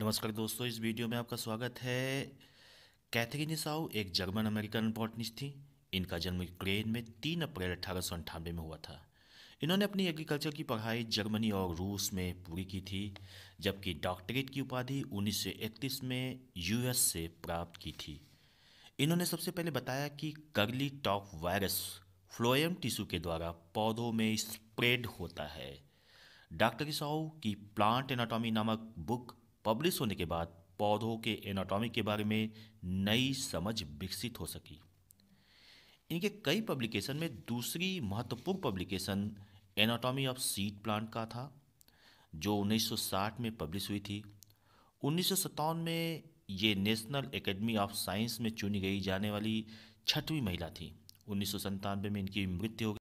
नमस्कार दोस्तों इस वीडियो में आपका स्वागत है कैथरीन साउ एक जर्मन अमेरिकन पॉटनिस्ट थी इनका जन्म यूक्रेन में तीन अप्रैल अठारह में हुआ था इन्होंने अपनी एग्रीकल्चर की पढ़ाई जर्मनी और रूस में पूरी की थी जबकि डॉक्टरेट की उपाधि 1931 में यूएस से प्राप्त की थी इन्होंने सबसे पहले बताया कि curly top virus phloem tissue के द्वारा पौधों में स्प्रेड होता है डॉक्टर साहू की प्लांट एनाटॉमी नामक बुक पब्लिश होने के बाद पौधों के एनाटॉमी के बारे में नई समझ विकसित हो सकी इनके कई पब्लिकेशन में दूसरी महत्वपूर्ण publication anatomy of seed plant का था जो 1960 में पब्लिश हुई थी उन्नीस में ये नेशनल एकेडमी ऑफ साइंस में चुनी गई जाने वाली छठवीं महिला थी उन्नीस में इनकी मृत्यु हो